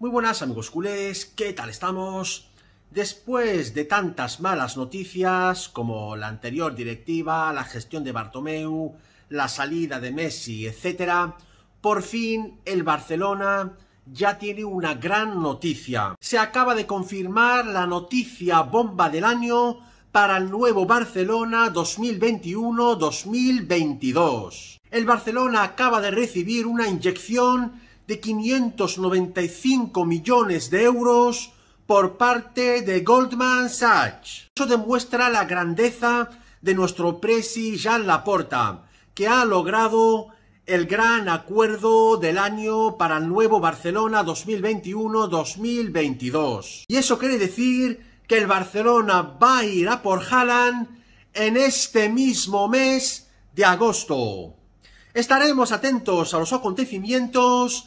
Muy buenas amigos culés, ¿qué tal estamos? Después de tantas malas noticias como la anterior directiva, la gestión de Bartomeu, la salida de Messi, etc., por fin el Barcelona ya tiene una gran noticia. Se acaba de confirmar la noticia bomba del año para el nuevo Barcelona 2021-2022. El Barcelona acaba de recibir una inyección de 595 millones de euros por parte de Goldman Sachs. Eso demuestra la grandeza de nuestro presi Jean Laporta, que ha logrado el gran acuerdo del año para el nuevo Barcelona 2021-2022. Y eso quiere decir que el Barcelona va a ir a por Haaland en este mismo mes de agosto. Estaremos atentos a los acontecimientos